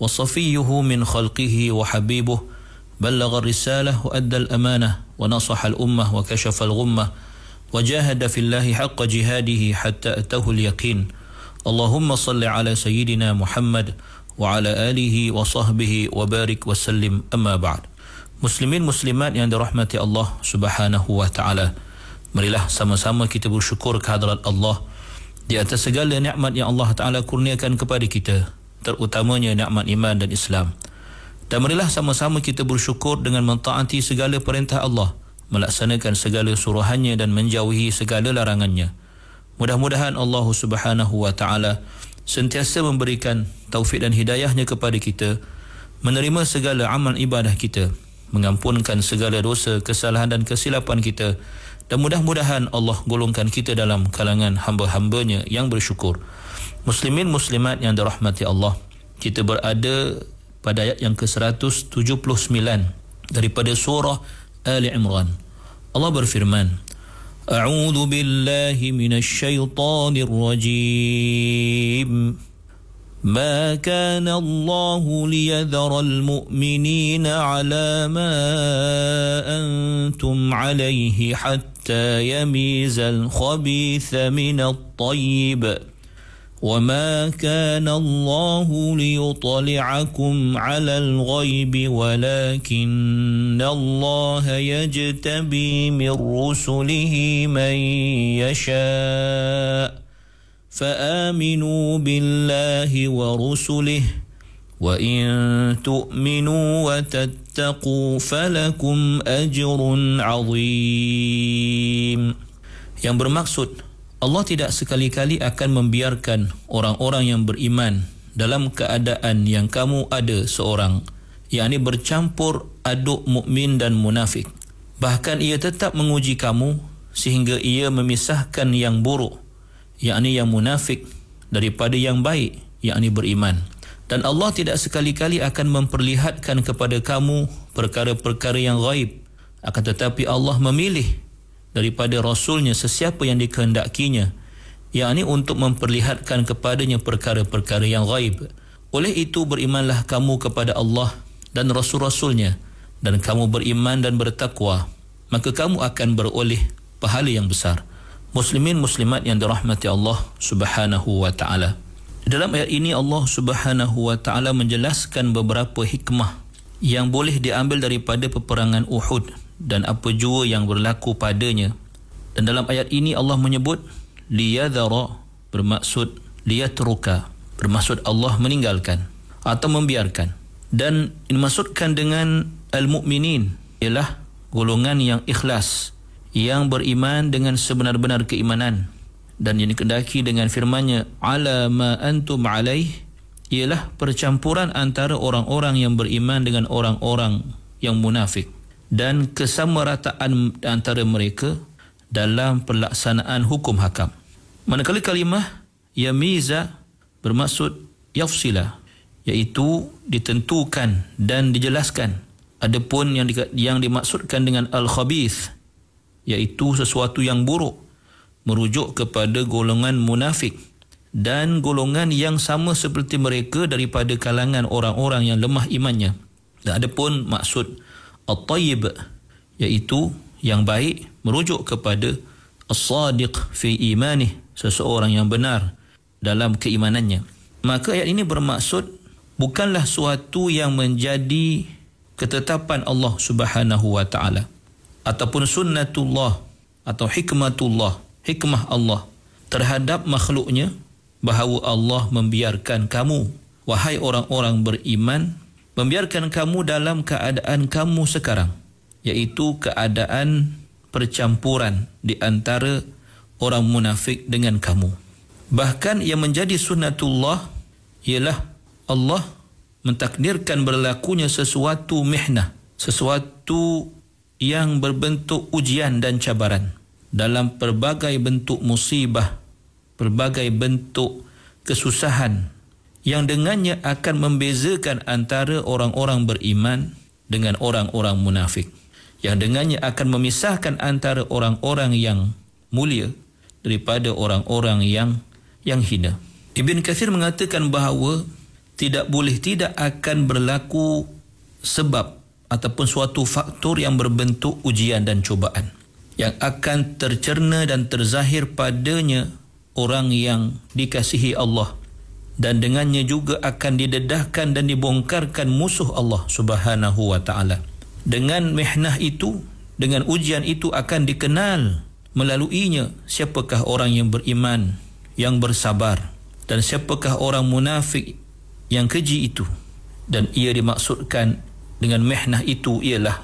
وصفيه من خلقه وحبيبه بلغ الرساله وادى الامانه ونصح الامه وكشف الغمه وجاهد في الله حق جهاده حتى اتاه اليقين اللهم صل على سيدنا محمد وعلى اله وصحبه وبارك وسلم اما بعد مسلمين مسلمات عند رحمه الله سبحانه وتعالى marilah sama-sama kita bersyukur kehadrat Allah di atas segala nikmat yang Allah Taala kurniakan kepada kita terutamanya nikmat iman dan Islam. Dan marilah sama-sama kita bersyukur dengan mentaati segala perintah Allah, melaksanakan segala suruhannya dan menjauhi segala larangannya. Mudah-mudahan Allah Subhanahu wa taala sentiasa memberikan taufik dan hidayahnya kepada kita menerima segala amal ibadah kita, mengampunkan segala dosa, kesalahan dan kesilapan kita dan mudah-mudahan Allah golongkan kita dalam kalangan hamba-hambanya yang bersyukur. Muslimin muslimat yang dirahmati Allah Kita berada pada ayat yang ke-179 Daripada surah Ali Imran Allah berfirman A'udhu billahi minasyaitanir rajim ما كان الله ليذر المؤمنين على ما انتم عليه حتى يميز الخبيث من tayyib. وما كان الله ليطلعكم على الغيب ولكن الله يجتبي من رسله من يشاء فامنوا بالله ورسله وان تؤمنوا وتتقوا فلكم اجر عظيم yang bermaksud Allah tidak sekali-kali akan membiarkan orang-orang yang beriman dalam keadaan yang kamu ada seorang yakni bercampur aduk mukmin dan munafik bahkan ia tetap menguji kamu sehingga ia memisahkan yang buruk yakni yang munafik daripada yang baik yakni beriman dan Allah tidak sekali-kali akan memperlihatkan kepada kamu perkara-perkara yang gaib akan tetapi Allah memilih daripada Rasulnya sesiapa yang dikehendakinya yang ini untuk memperlihatkan kepadanya perkara-perkara yang gaib oleh itu berimanlah kamu kepada Allah dan Rasul-Rasulnya dan kamu beriman dan bertakwa maka kamu akan beroleh pahala yang besar Muslimin Muslimat yang dirahmati Allah Subhanahu wa taala. Dalam ayat ini Allah Subhanahu wa taala menjelaskan beberapa hikmah yang boleh diambil daripada peperangan Uhud dan apa jua yang berlaku padanya. Dan dalam ayat ini Allah menyebut liyadhara bermaksud liyatruka bermaksud Allah meninggalkan atau membiarkan. Dan dimaksudkan dengan al-mu'minin ialah golongan yang ikhlas yang beriman dengan sebenar-benar keimanan dan yang dikendaki dengan firmannya ala ma antum alaih ialah percampuran antara orang-orang yang beriman dengan orang-orang yang munafik dan kesamarataan antara mereka dalam pelaksanaan hukum hakam. Manakala kalimah yamiza bermaksud yafsila iaitu ditentukan dan dijelaskan. Adapun yang di, yang dimaksudkan dengan al-khabith iaitu sesuatu yang buruk merujuk kepada golongan munafik dan golongan yang sama seperti mereka daripada kalangan orang-orang yang lemah imannya. Dan adapun maksud al tayyib iaitu yang baik merujuk kepada as-sadiq fi imanih seseorang yang benar dalam keimanannya maka ayat ini bermaksud bukanlah suatu yang menjadi ketetapan Allah Subhanahu wa taala ataupun sunnatullah atau hikmatullah hikmah Allah terhadap makhluknya bahawa Allah membiarkan kamu wahai orang-orang beriman membiarkan kamu dalam keadaan kamu sekarang yaitu keadaan percampuran di antara orang munafik dengan kamu bahkan yang menjadi sunnatullah ialah Allah mentakdirkan berlakunya sesuatu mihnah sesuatu yang berbentuk ujian dan cabaran dalam pelbagai bentuk musibah pelbagai bentuk kesusahan yang dengannya akan membezakan antara orang-orang beriman dengan orang-orang munafik yang dengannya akan memisahkan antara orang-orang yang mulia daripada orang-orang yang yang hina. Ibn Kathir mengatakan bahawa tidak boleh tidak akan berlaku sebab ataupun suatu faktor yang berbentuk ujian dan cubaan yang akan tercerna dan terzahir padanya orang yang dikasihi Allah dan dengannya juga akan didedahkan dan dibongkarkan musuh Allah Subhanahu wa taala. Dengan mihnah itu, dengan ujian itu akan dikenal melaluinya siapakah orang yang beriman, yang bersabar dan siapakah orang munafik yang keji itu. Dan ia dimaksudkan dengan mihnah itu ialah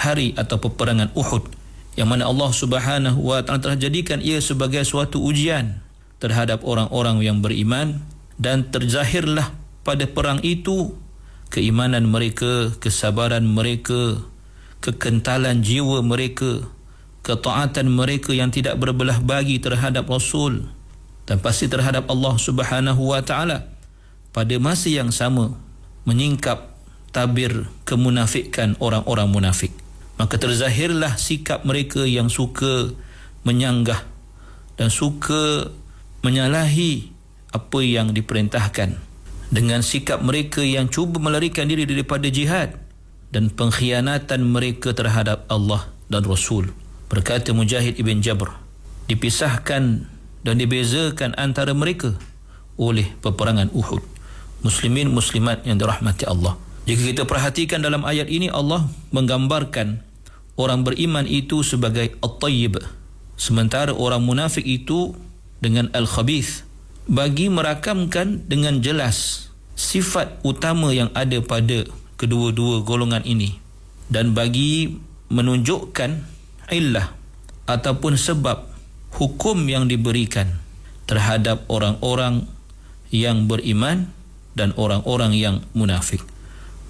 hari atau peperangan Uhud yang mana Allah Subhanahu wa taala telah jadikan ia sebagai suatu ujian terhadap orang-orang yang beriman dan terzahirlah pada perang itu keimanan mereka, kesabaran mereka, kekentalan jiwa mereka, ketaatan mereka yang tidak berbelah bagi terhadap Rasul dan pasti terhadap Allah Subhanahu Wa Taala pada masa yang sama menyingkap tabir kemunafikan orang-orang munafik. Maka terzahirlah sikap mereka yang suka menyanggah dan suka menyalahi apa yang diperintahkan dengan sikap mereka yang cuba melarikan diri daripada jihad dan pengkhianatan mereka terhadap Allah dan Rasul berkata Mujahid Ibn Jabr dipisahkan dan dibezakan antara mereka oleh peperangan Uhud Muslimin Muslimat yang dirahmati Allah jika kita perhatikan dalam ayat ini Allah menggambarkan orang beriman itu sebagai al tayyib sementara orang munafik itu dengan Al-Khabith bagi merakamkan dengan jelas sifat utama yang ada pada kedua-dua golongan ini dan bagi menunjukkan illah ataupun sebab hukum yang diberikan terhadap orang-orang yang beriman dan orang-orang yang munafik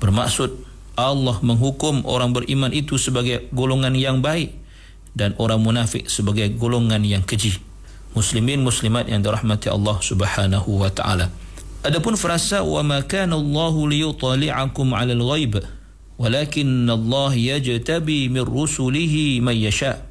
bermaksud Allah menghukum orang beriman itu sebagai golongan yang baik dan orang munafik sebagai golongan yang keji muslimin muslimat yang dirahmati Allah Subhanahu wa taala. Adapun frasa wa ma kana Allah liyutali'akum 'ala al-ghaib walakin Allah yajtabi min rusulihi may yasha.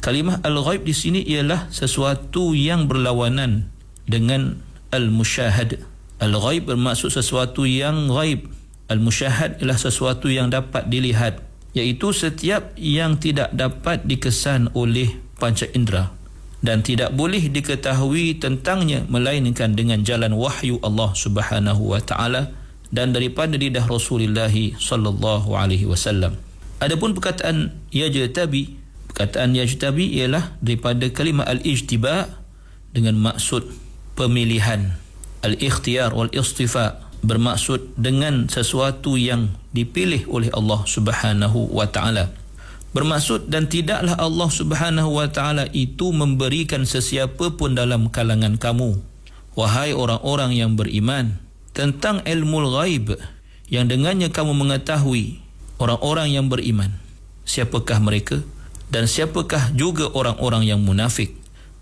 Kalimah al-ghaib di sini ialah sesuatu yang berlawanan dengan al-musyahad. Al-ghaib bermaksud sesuatu yang ghaib. Al-musyahad ialah sesuatu yang dapat dilihat. Iaitu setiap yang tidak dapat dikesan oleh panca indera dan tidak boleh diketahui tentangnya melainkan dengan jalan wahyu Allah Subhanahu wa taala dan daripada lidah Rasulullah sallallahu alaihi wasallam. Adapun perkataan yajtabi, perkataan yajtabi ialah daripada kalimah al-ijtiba dengan maksud pemilihan al-ikhtiyar wal istifa bermaksud dengan sesuatu yang dipilih oleh Allah Subhanahu wa taala. Bermaksud dan tidaklah Allah Subhanahu wa taala itu memberikan sesiapa pun dalam kalangan kamu. Wahai orang-orang yang beriman, tentang ilmu ghaib yang dengannya kamu mengetahui orang-orang yang beriman. Siapakah mereka? Dan siapakah juga orang-orang yang munafik?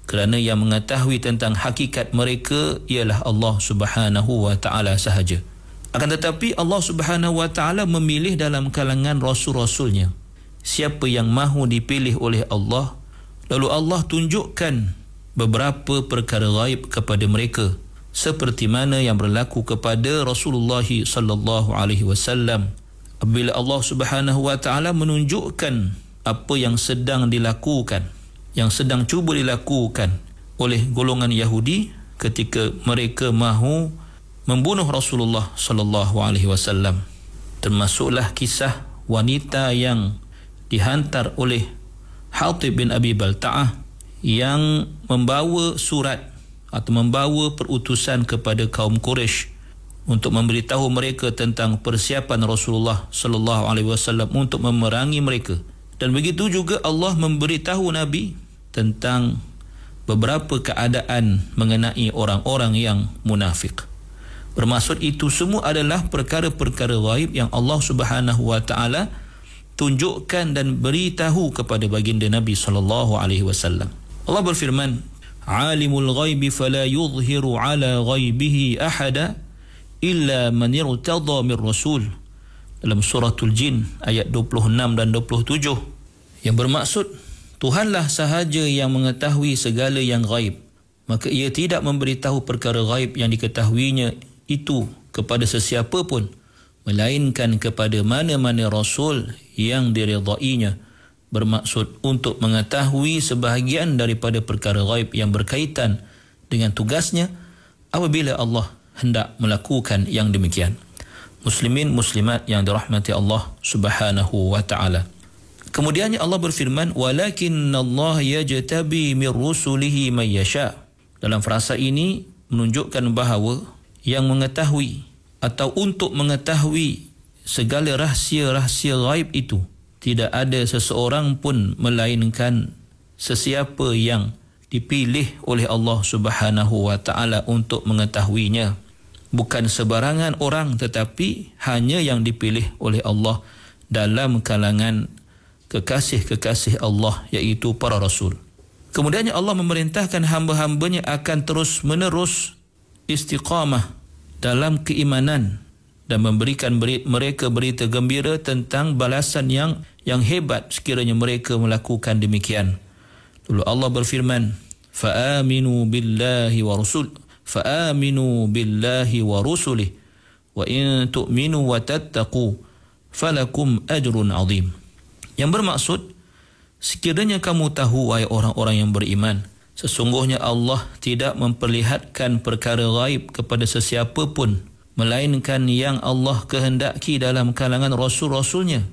Kerana yang mengetahui tentang hakikat mereka ialah Allah Subhanahu wa taala sahaja. Akan tetapi Allah Subhanahu wa taala memilih dalam kalangan rasul-rasulnya siapa yang mahu dipilih oleh Allah lalu Allah tunjukkan beberapa perkara gaib kepada mereka seperti mana yang berlaku kepada Rasulullah sallallahu alaihi wasallam apabila Allah Subhanahu wa taala menunjukkan apa yang sedang dilakukan yang sedang cuba dilakukan oleh golongan Yahudi ketika mereka mahu membunuh Rasulullah sallallahu alaihi wasallam termasuklah kisah wanita yang dihantar oleh Hatib bin Abi Balta'ah yang membawa surat atau membawa perutusan kepada kaum Quraisy untuk memberitahu mereka tentang persiapan Rasulullah sallallahu alaihi wasallam untuk memerangi mereka dan begitu juga Allah memberitahu Nabi tentang beberapa keadaan mengenai orang-orang yang munafik bermaksud itu semua adalah perkara-perkara gaib yang Allah Subhanahu wa taala tunjukkan dan beritahu kepada baginda Nabi sallallahu alaihi wasallam. Allah berfirman, "Alimul ghaibi fala yuzhiru ala ghaibihi ahada illa man irtada min rasul." Dalam suratul jin ayat 26 dan 27 yang bermaksud Tuhanlah sahaja yang mengetahui segala yang ghaib. Maka ia tidak memberitahu perkara ghaib yang diketahuinya itu kepada sesiapa pun melainkan kepada mana-mana rasul yang diridainya bermaksud untuk mengetahui sebahagian daripada perkara gaib yang berkaitan dengan tugasnya apabila Allah hendak melakukan yang demikian muslimin muslimat yang dirahmati Allah Subhanahu wa taala kemudiannya Allah berfirman walakinallahu yajtabi min rusulihi may yasha dalam frasa ini menunjukkan bahawa yang mengetahui atau untuk mengetahui segala rahsia-rahsia gaib itu tidak ada seseorang pun melainkan sesiapa yang dipilih oleh Allah Subhanahu wa taala untuk mengetahuinya bukan sebarangan orang tetapi hanya yang dipilih oleh Allah dalam kalangan kekasih-kekasih Allah yaitu para rasul kemudiannya Allah memerintahkan hamba-hambanya akan terus menerus istiqamah dalam keimanan dan memberikan beri, mereka berita gembira tentang balasan yang yang hebat sekiranya mereka melakukan demikian. Lalu Allah berfirman, "Fa'aminu billahi wa rusul, fa'aminu billahi wa rusulih, wa in tu'minu wa tattaqu, falakum ajrun 'azim." Yang bermaksud sekiranya kamu tahu wahai orang-orang yang beriman, Sesungguhnya Allah tidak memperlihatkan perkara gaib kepada sesiapa pun melainkan yang Allah kehendaki dalam kalangan rasul-rasulnya.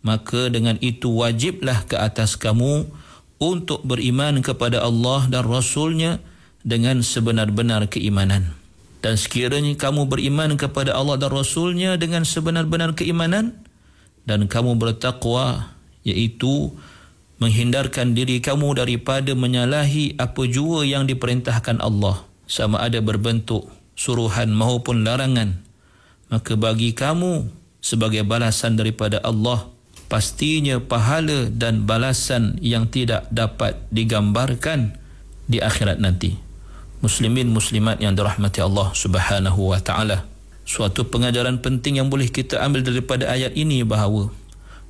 Maka dengan itu wajiblah ke atas kamu untuk beriman kepada Allah dan rasulnya dengan sebenar-benar keimanan. Dan sekiranya kamu beriman kepada Allah dan rasulnya dengan sebenar-benar keimanan dan kamu bertakwa iaitu menghindarkan diri kamu daripada menyalahi apa jua yang diperintahkan Allah sama ada berbentuk suruhan maupun larangan maka bagi kamu sebagai balasan daripada Allah pastinya pahala dan balasan yang tidak dapat digambarkan di akhirat nanti muslimin muslimat yang dirahmati Allah Subhanahu wa taala suatu pengajaran penting yang boleh kita ambil daripada ayat ini bahawa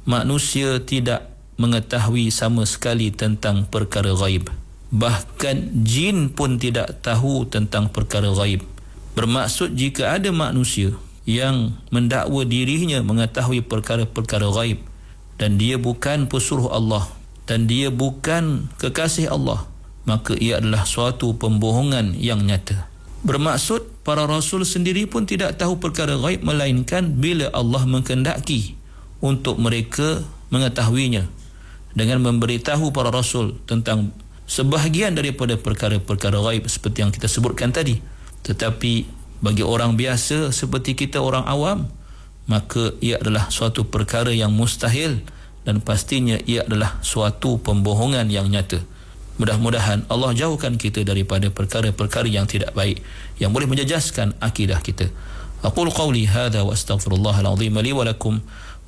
manusia tidak mengetahui sama sekali tentang perkara ghaib. Bahkan jin pun tidak tahu tentang perkara ghaib. Bermaksud jika ada manusia yang mendakwa dirinya mengetahui perkara-perkara ghaib dan dia bukan pesuruh Allah dan dia bukan kekasih Allah, maka ia adalah suatu pembohongan yang nyata. Bermaksud para rasul sendiri pun tidak tahu perkara ghaib melainkan bila Allah mengkendaki untuk mereka mengetahuinya dengan memberitahu para rasul tentang sebahagian daripada perkara-perkara gaib seperti yang kita sebutkan tadi tetapi bagi orang biasa seperti kita orang awam maka ia adalah suatu perkara yang mustahil dan pastinya ia adalah suatu pembohongan yang nyata mudah-mudahan Allah jauhkan kita daripada perkara-perkara yang tidak baik yang boleh menjejaskan akidah kita aqul qawli hadha wa astaghfirullahal azim li wa lakum